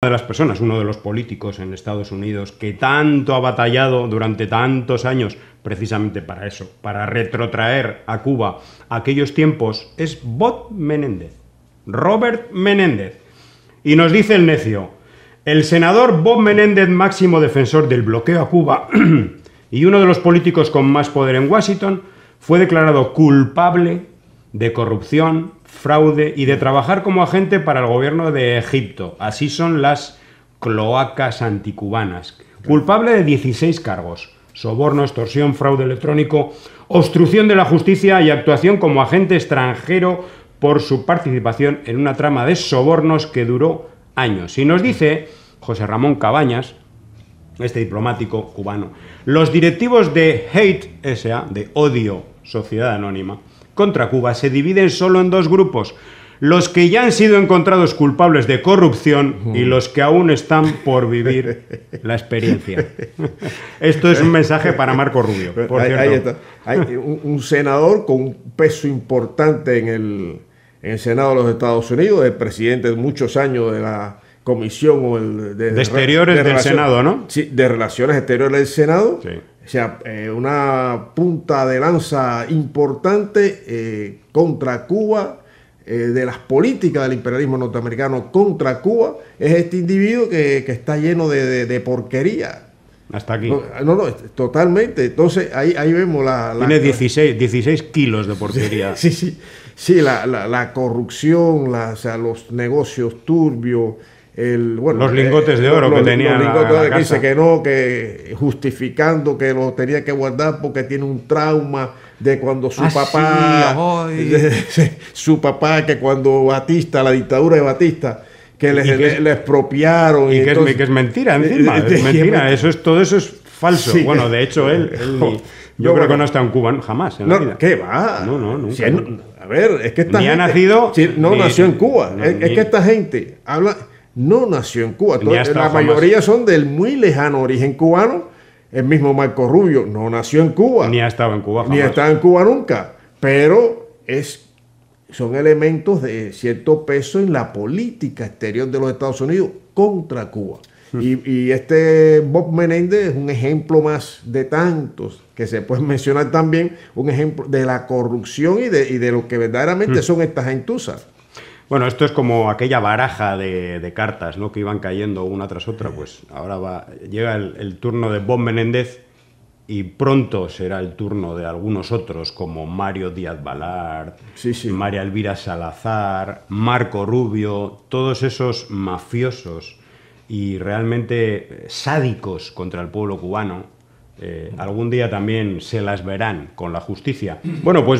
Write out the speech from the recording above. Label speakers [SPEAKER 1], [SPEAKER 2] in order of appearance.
[SPEAKER 1] de las personas, uno de los políticos en Estados Unidos que tanto ha batallado durante tantos años precisamente para eso, para retrotraer a Cuba aquellos tiempos, es Bob Menéndez, Robert Menéndez. Y nos dice el necio, el senador Bob Menéndez, máximo defensor del bloqueo a Cuba y uno de los políticos con más poder en Washington, fue declarado culpable de corrupción, fraude y de trabajar como agente para el gobierno de Egipto. Así son las cloacas anticubanas. Culpable de 16 cargos. Soborno, extorsión, fraude electrónico, obstrucción de la justicia y actuación como agente extranjero por su participación en una trama de sobornos que duró años. Y nos dice José Ramón Cabañas, este diplomático cubano, los directivos de Hate SA, de odio Sociedad Anónima, contra Cuba se dividen solo en dos grupos, los que ya han sido encontrados culpables de corrupción y los que aún están por vivir la experiencia. Esto es un mensaje para Marco Rubio. Por cierto. Hay
[SPEAKER 2] un, senador con un peso importante en el, en el, Senado de los Estados Unidos, el presidente de muchos años de la comisión o el, de, exteriores del Senado, ¿no? Sí, de relaciones exteriores del Senado o sea, eh, una punta de lanza importante eh, contra Cuba, eh, de las políticas del imperialismo norteamericano contra Cuba, es este individuo que, está lleno de, porquería. Hasta aquí. No, no, totalmente. Entonces ahí, ahí vemos la, Tiene
[SPEAKER 1] 16, 16 kilos de porquería. sí, sí. Sí,
[SPEAKER 2] la, la, la corrupción, o los negocios turbios los lingotes de eh, oro que tenía. Los lingotes que dice que no, que justificando que lo tenía que guardar porque tiene un trauma de cuando su ah, papá, su papá que cuando Batista, la dictadura de Batista, que le, expropiaron.
[SPEAKER 1] Y, que, es, mentira, encima, es mentira, eso es, todo eso es falso. bueno, de hecho, él, yo creo que no está en Cuba jamás. ¿Qué
[SPEAKER 2] va? No, no, nunca. a ver, es que esta ni ha nacido. no nació en Cuba. es, que esta gente habla no nació en Cuba. la mayoría son del muy lejano origen cubano. El mismo Marco Rubio no nació en Cuba. Ni ha estado en Cuba. Jamás. Ni ha estado en Cuba nunca. Pero es, son elementos de cierto peso en la política exterior de los Estados Unidos contra Cuba. Hmm. Y, este Bob Menendez es un ejemplo más de tantos que se puede mencionar también, un ejemplo de la corrupción y de, lo que verdaderamente
[SPEAKER 1] hmm. son estas entusas. Bueno, esto es como aquella baraja de, cartas ¿no? que iban cayendo una tras otra. Pues ahora va, llega el, turno de Bob Menéndez y pronto será el turno de algunos otros como Mario Díaz Balart, María Elvira Salazar, Marco Rubio, todos esos mafiosos y realmente eh, sádicos contra el pueblo cubano. Eh, algún día también se las verán con la justicia. Bueno, pues